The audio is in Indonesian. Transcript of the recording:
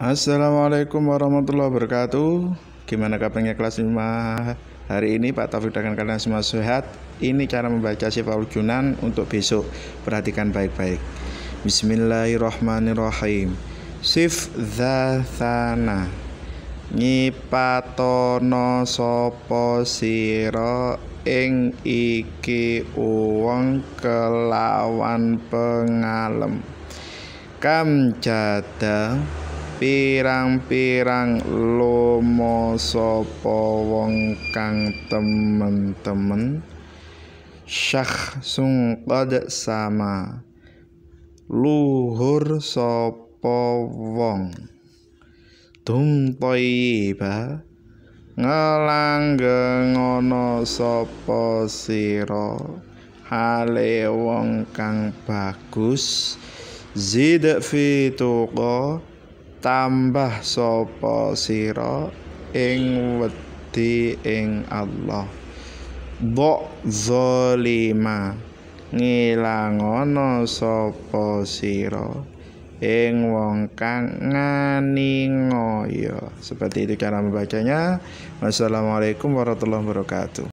Assalamualaikum warahmatullahi wabarakatuh Gimana kabarnya kelas 5 Hari ini Pak Taufik dengan kalian semua sehat Ini cara membaca sifat Junan untuk besok Perhatikan baik-baik Bismillahirrahmanirrahim Sif Zathana Nyipatono sopo siro ing iki uwong kelawan pengalem Kam jada pirang-pirang lomo sapa wong kang temen-temen syah sung pada sama luhur sapa wong dum toyiba ngelanggeng ana sapa sira hale wong kang bagus zid fi tuqa tambah soposiro siro ing wedi ing Allah dhok zolima ngilangono soposiro siro ing wong kang ngoyo seperti itu cara membacanya wassalamualaikum warahmatullahi wabarakatuh